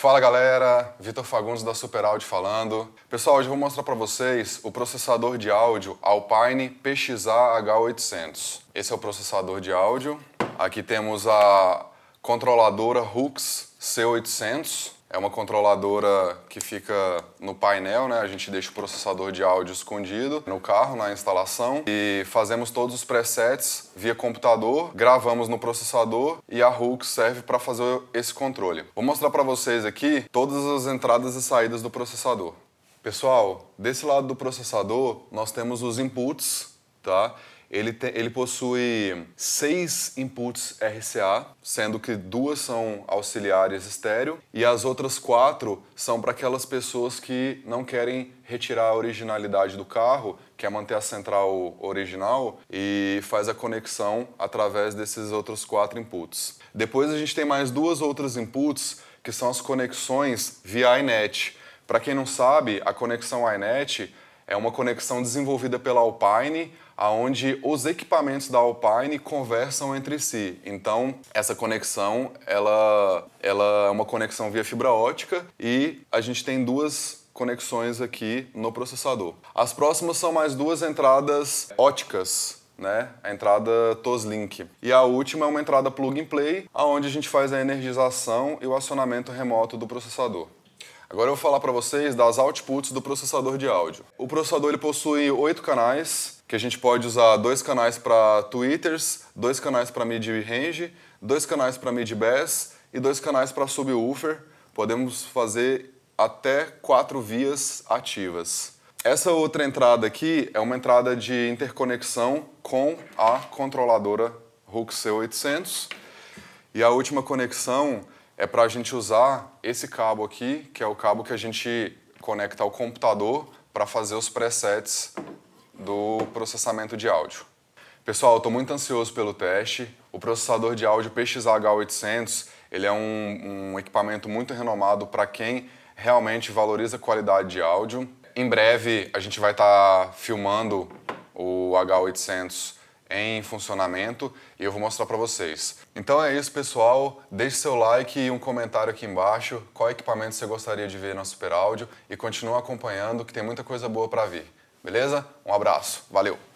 Fala galera, Vitor Fagundes da Super Audio falando. Pessoal, hoje eu vou mostrar para vocês o processador de áudio Alpine PXA H800. Esse é o processador de áudio. Aqui temos a controladora Hux C800 é uma controladora que fica no painel, né? A gente deixa o processador de áudio escondido no carro, na instalação, e fazemos todos os presets via computador, gravamos no processador e a Hulk serve para fazer esse controle. Vou mostrar para vocês aqui todas as entradas e saídas do processador. Pessoal, desse lado do processador nós temos os inputs, tá? ele, tem, ele possui seis inputs RCA, sendo que duas são auxiliares estéreo e as outras quatro são para aquelas pessoas que não querem retirar a originalidade do carro, quer manter a central original e faz a conexão através desses outros quatro inputs. Depois a gente tem mais duas outras inputs que são as conexões via INET. Para quem não sabe, a conexão INET é uma conexão desenvolvida pela Alpine, aonde os equipamentos da Alpine conversam entre si. Então, essa conexão, ela, ela é uma conexão via fibra ótica e a gente tem duas conexões aqui no processador. As próximas são mais duas entradas óticas, né? A entrada Toslink. E a última é uma entrada plug and play, aonde a gente faz a energização e o acionamento remoto do processador. Agora eu vou falar para vocês das outputs do processador de áudio. O processador ele possui oito canais, que a gente pode usar dois canais para tweeters, dois canais para mid range, dois canais para mid bass e dois canais para subwoofer. Podemos fazer até quatro vias ativas. Essa outra entrada aqui é uma entrada de interconexão com a controladora RUC C800. E a última conexão é para a gente usar esse cabo aqui, que é o cabo que a gente conecta ao computador para fazer os presets do processamento de áudio. Pessoal, estou muito ansioso pelo teste. O processador de áudio PXH800 ele é um, um equipamento muito renomado para quem realmente valoriza a qualidade de áudio. Em breve, a gente vai estar tá filmando o H800 em funcionamento e eu vou mostrar para vocês. Então é isso, pessoal. Deixe seu like e um comentário aqui embaixo qual equipamento você gostaria de ver na Super Áudio e continue acompanhando que tem muita coisa boa para vir. Beleza? Um abraço. Valeu.